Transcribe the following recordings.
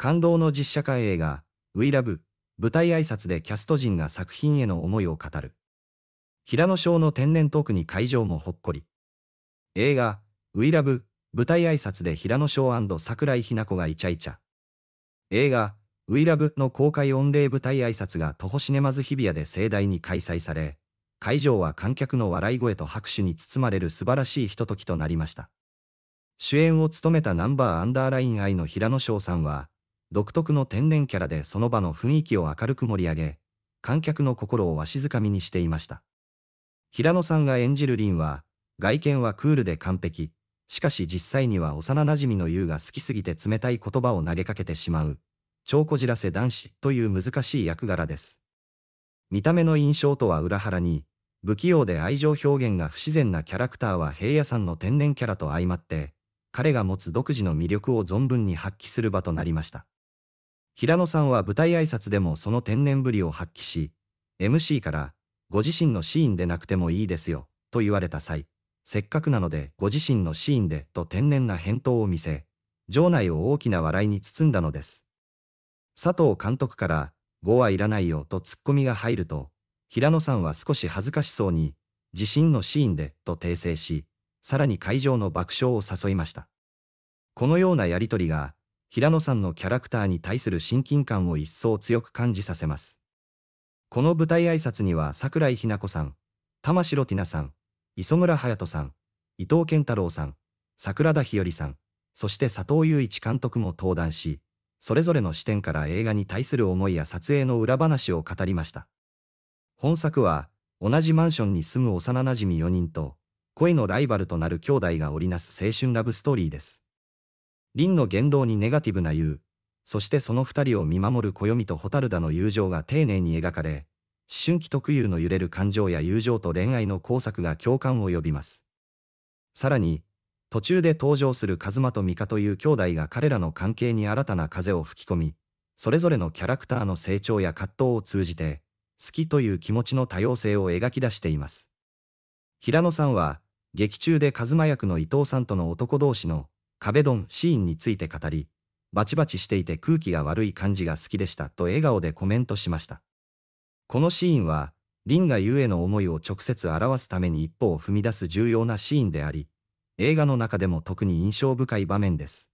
感動の実写化映画、We Love 舞台挨拶でキャスト陣が作品への思いを語る。平野翔の天然トークに会場もほっこり。映画、We Love 舞台挨拶で平野翔桜井日奈子がイチャイチャ。映画、ウィラブの公開御礼舞台挨拶が徒歩シネマズ日比谷で盛大に開催され、会場は観客の笑い声と拍手に包まれる素晴らしいひとときとなりました。主演を務めたナンバーアンダーライン愛の平野翔さんは、独特の天然キャラでその場の雰囲気を明るく盛り上げ、観客の心をわしづかみにしていました。平野さんが演じるリンは、外見はクールで完璧、しかし実際には幼馴染の優が好きすぎて冷たい言葉を投げかけてしまう、超こじらせ男子という難しい役柄です。見た目の印象とは裏腹に、不器用で愛情表現が不自然なキャラクターは平野さんの天然キャラと相まって、彼が持つ独自の魅力を存分に発揮する場となりました。平野さんは舞台挨拶でもその天然ぶりを発揮し、MC から、ご自身のシーンでなくてもいいですよ、と言われた際、せっかくなのでご自身のシーンでと天然な返答を見せ、場内を大きな笑いに包んだのです。佐藤監督から、5はいらないよとツッコミが入ると、平野さんは少し恥ずかしそうに、自身のシーンでと訂正し、さらに会場の爆笑を誘いました。このようなやりとりが、平野さんのキャラクターに対する親近感を一層強く感じさせます。この舞台挨拶には桜井日奈子さん、玉城ティナさん、磯村隼人さん、伊藤健太郎さん、桜田日和さん、そして佐藤雄一監督も登壇し、それぞれの視点から映画に対する思いや撮影の裏話を語りました。本作は、同じマンションに住む幼馴染4人と、恋のライバルとなる兄弟が織りなす青春ラブストーリーです。凛の言動にネガティブな優、そしてその二人を見守る暦と蛍田の友情が丁寧に描かれ、思春期特有の揺れる感情や友情と恋愛の工作が共感を呼びます。さらに、途中で登場するカズマとミカという兄弟が彼らの関係に新たな風を吹き込み、それぞれのキャラクターの成長や葛藤を通じて、好きという気持ちの多様性を描き出しています。平野さんは、劇中でカズマ役の伊藤さんとの男同士の壁ドンシーンについて語り、バチバチしていて空気が悪い感じが好きでしたと笑顔でコメントしました。このシーンは、リンがユへの思いを直接表すために一歩を踏み出す重要なシーンであり、映画の中でも特に印象深い場面です。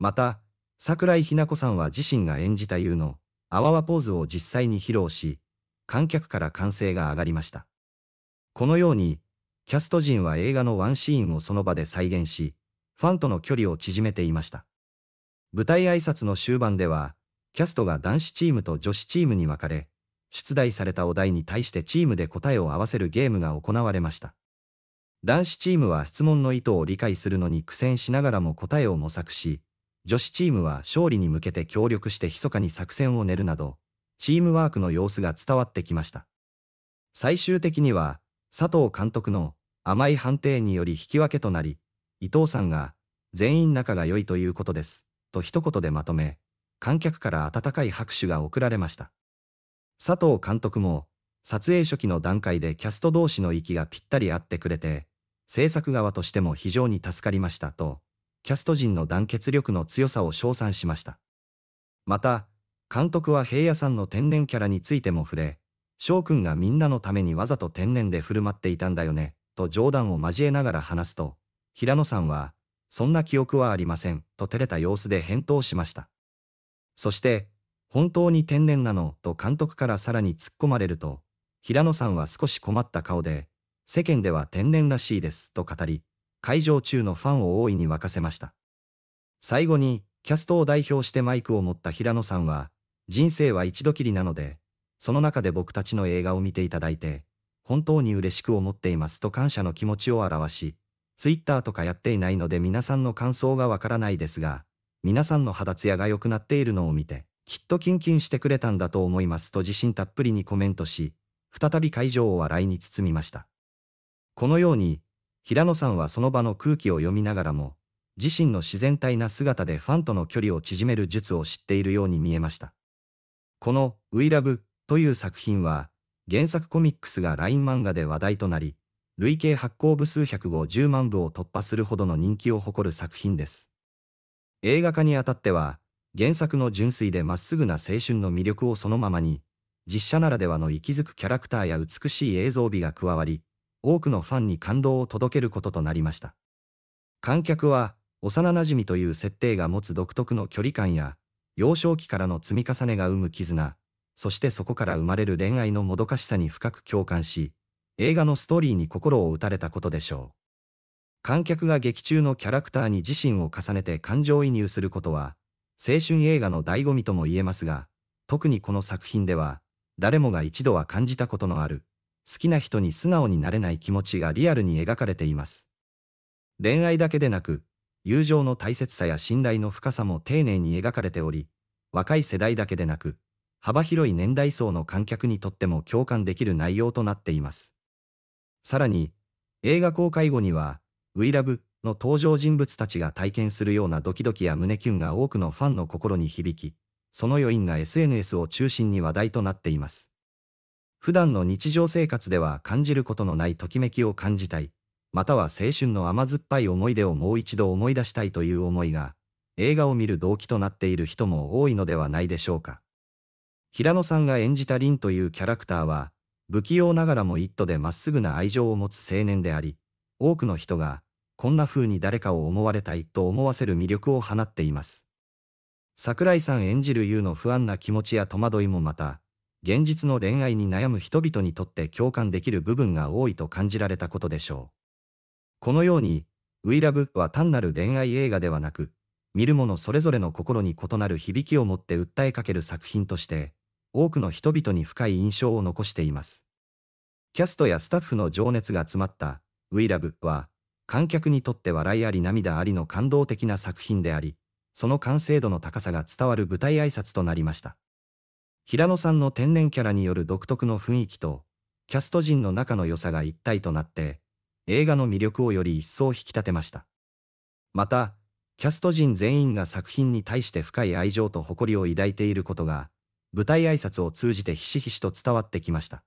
また、桜井日奈子さんは自身が演じた優の、あわわポーズを実際に披露し、観客から歓声が上がりました。このように、キャスト陣は映画のワンシーンをその場で再現し、ファンとの距離を縮めていました。舞台挨拶の終盤では、キャストが男子チームと女子チームに分かれ、出題されたお題に対してチームで答えを合わせるゲームが行われました。男子チームは質問の意図を理解するのに苦戦しながらも答えを模索し、女子チームは勝利に向けて協力して密かに作戦を練るなど、チームワークの様子が伝わってきました。最終的には、佐藤監督の甘い判定により引き分けとなり、伊藤さんが、全員仲が良いということです、と一言でまとめ、観客から温かい拍手が送られました。佐藤監督も、撮影初期の段階でキャスト同士の息がぴったり合ってくれて、制作側としても非常に助かりましたと、キャスト陣の団結力の強さを称賛しました。また、監督は平野さんの天然キャラについても触れ、翔くんがみんなのためにわざと天然で振る舞っていたんだよね、と冗談を交えながら話すと、平野さんは、そんな記憶はありません、と照れた様子で返答しました。そして、本当に天然なの、と監督からさらに突っ込まれると、平野さんは少し困った顔で、世間では天然らしいです、と語り、会場中のファンを大いに沸かせました。最後に、キャストを代表してマイクを持った平野さんは、人生は一度きりなので、その中で僕たちの映画を見ていただいて、本当に嬉しく思っていますと感謝の気持ちを表し、ツイッターとかやっていないので皆さんの感想がわからないですが、皆さんの肌ツヤが良くなっているのを見て、きっとキンキンしてくれたんだと思いますと自信たっぷりにコメントし、再び会場を笑いに包みました。このように、平野さんはその場の空気を読みながらも、自身の自然体な姿でファンとの距離を縮める術を知っているように見えました。この、We Love という作品は、原作コミックスが LINE 漫画で話題となり、累計発行部数150万部を突破するほどの人気を誇る作品です。映画化にあたっては、原作の純粋でまっすぐな青春の魅力をそのままに、実写ならではの息づくキャラクターや美しい映像美が加わり、多くのファンに感動を届けることとなりました。観客は、幼馴染という設定が持つ独特の距離感や、幼少期からの積み重ねが生む絆、そしてそこから生まれる恋愛のもどかしさに深く共感し、映画のストーリーに心を打たれたことでしょう。観客が劇中のキャラクターに自身を重ねて感情移入することは、青春映画の醍醐味とも言えますが、特にこの作品では、誰もが一度は感じたことのある、好きな人に素直になれない気持ちがリアルに描かれています。恋愛だけでなく、友情の大切さや信頼の深さも丁寧に描かれており、若い世代だけでなく、幅広い年代層の観客にとっても共感できる内容となっています。さらに、映画公開後には、We Love の登場人物たちが体験するようなドキドキや胸キュンが多くのファンの心に響き、その余韻が SNS を中心に話題となっています。普段の日常生活では感じることのないときめきを感じたい、または青春の甘酸っぱい思い出をもう一度思い出したいという思いが、映画を見る動機となっている人も多いのではないでしょうか。平野さんが演じたリンというキャラクターは、不器用ながらも一途でまっすぐな愛情を持つ青年であり、多くの人が、こんな風に誰かを思われたいと思わせる魅力を放っています。桜井さん演じる優の不安な気持ちや戸惑いもまた、現実の恋愛に悩む人々にとって共感できる部分が多いと感じられたことでしょう。このように、We Love は単なる恋愛映画ではなく、見る者それぞれの心に異なる響きを持って訴えかける作品として、多くの人々に深い印象を残しています。キャストやスタッフの情熱が詰まった「We Love」は観客にとって笑いあり涙ありの感動的な作品でありその完成度の高さが伝わる舞台挨拶となりました平野さんの天然キャラによる独特の雰囲気とキャスト陣の仲の良さが一体となって映画の魅力をより一層引き立てましたまたキャスト陣全員が作品に対して深い愛情と誇りを抱いていることが舞台挨拶を通じてひしひしと伝わってきました。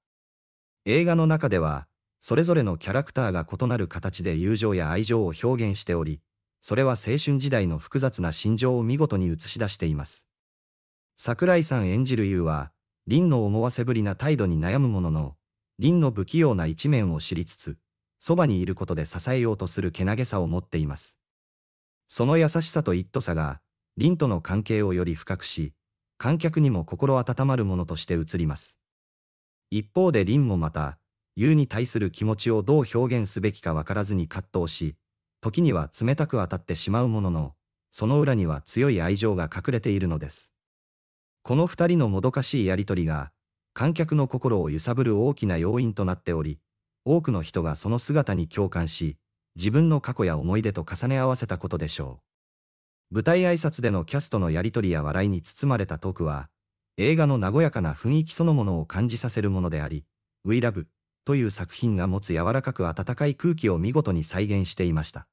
映画の中では、それぞれのキャラクターが異なる形で友情や愛情を表現しており、それは青春時代の複雑な心情を見事に映し出しています。桜井さん演じる優は、凛の思わせぶりな態度に悩むものの、凛の不器用な一面を知りつつ、そばにいることで支えようとするけなげさを持っています。その優しさと一途さが、凛との関係をより深くし、観客にも心温まるものとして映ります。一方で凛もまた、優に対する気持ちをどう表現すべきかわからずに葛藤し、時には冷たく当たってしまうものの、その裏には強い愛情が隠れているのです。この二人のもどかしいやりとりが、観客の心を揺さぶる大きな要因となっており、多くの人がその姿に共感し、自分の過去や思い出と重ね合わせたことでしょう。舞台挨拶でのキャストのやりとりや笑いに包まれたトークは、映画の和やかな雰囲気そのものを感じさせるものであり、We Love という作品が持つ柔らかく温かい空気を見事に再現していました。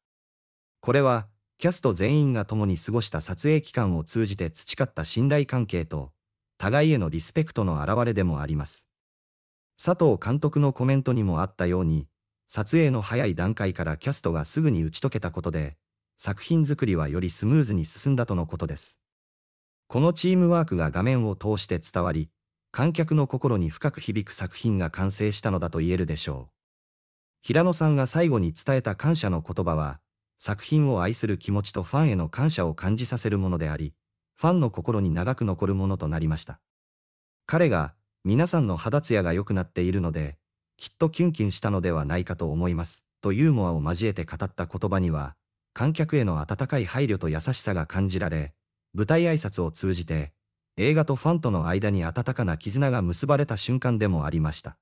これは、キャスト全員が共に過ごした撮影期間を通じて培った信頼関係と、互いへのリスペクトの表れでもあります。佐藤監督のコメントにもあったように、撮影の早い段階からキャストがすぐに打ち解けたことで、作品作りはよりスムーズに進んだとのことです。このチームワークが画面を通して伝わり、観客の心に深く響く作品が完成したのだと言えるでしょう。平野さんが最後に伝えた感謝の言葉は、作品を愛する気持ちとファンへの感謝を感じさせるものであり、ファンの心に長く残るものとなりました。彼が、皆さんの肌ツヤが良くなっているので、きっとキュンキュンしたのではないかと思います、とユーモアを交えて語った言葉には、観客への温かい配慮と優しさが感じられ、舞台挨拶を通じて、映画とファンとの間に温かな絆が結ばれた瞬間でもありました。